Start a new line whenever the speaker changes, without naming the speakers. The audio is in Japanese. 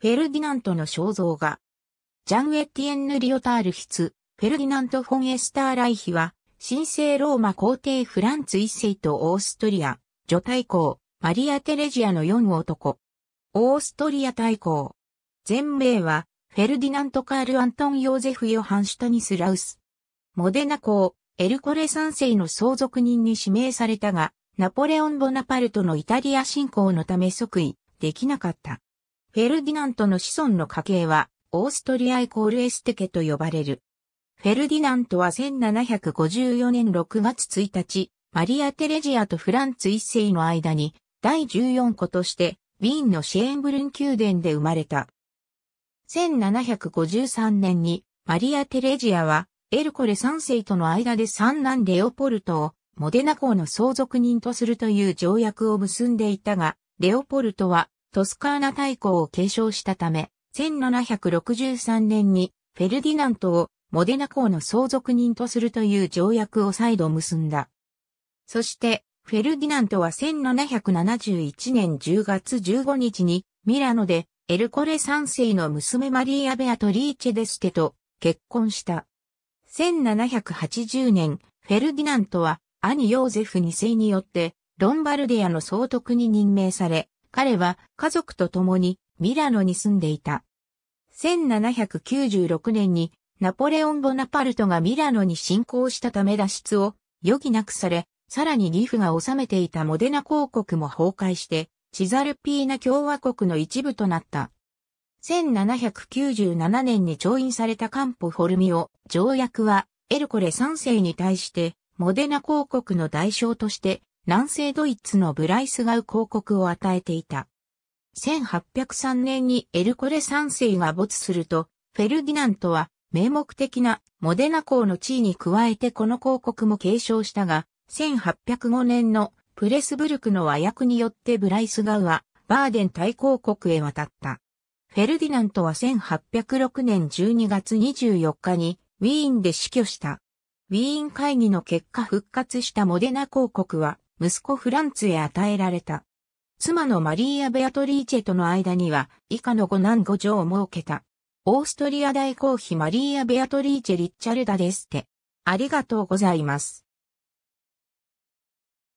フェルディナントの肖像画。ジャン・ウッティエンヌ・リオタール筆、フェルディナント・フォン・エスター・ライヒは、神聖ローマ皇帝フランツ一世とオーストリア、女大公、マリア・テレジアの四男。オーストリア大公。全名は、フェルディナント・カール・アントン・ヨーゼフ・ヨハン・シュタニス・ラウス。モデナ公、エルコレ三世の相続人に指名されたが、ナポレオン・ボナパルトのイタリア侵攻のため即位できなかった。フェルディナントの子孫の家系は、オーストリアイコールエステ家と呼ばれる。フェルディナントは1754年6月1日、マリア・テレジアとフランツ一世の間に、第14子として、ウィーンのシェーンブルン宮殿で生まれた。1753年に、マリア・テレジアは、エルコレ3世との間で三男レオポルトを、モデナ公の相続人とするという条約を結んでいたが、レオポルトはトスカーナ大公を継承したため、1763年にフェルディナントをモデナ公の相続人とするという条約を再度結んだ。そして、フェルディナントは1771年10月15日にミラノでエルコレ3世の娘マリーア・ベアトリーチェ・デステと結婚した。1780年、フェルディナントは兄ヨーゼフ2世によってロンバルディアの総督に任命され、彼は家族と共にミラノに住んでいた。1796年にナポレオン・ボナパルトがミラノに侵攻したため脱出を余儀なくされ、さらにリフが治めていたモデナ公国も崩壊して、チザルピーナ共和国の一部となった。1797年に調印されたカンポ・フォルミオ条約はエルコレ3世に対してモデナ公国の代償として南西ドイツのブライスガウ広告を与えていた。1803年にエルコレ三世が没すると、フェルディナントは名目的なモデナ港の地位に加えてこの広告も継承したが、1805年のプレスブルクの和訳によってブライスガウはバーデン大公国へ渡った。フェルディナントは1806年12月24日にウィーンで死去した。ウィーン会議の結果復活したモデナ公国は息子フランツへ与えられた。妻のマリーア・ベアトリーチェとの間には、以下の5男5女を設けた。オーストリア大公妃マリーア・ベアトリーチェ・リッチャルダ・デステ。ありがとうございます。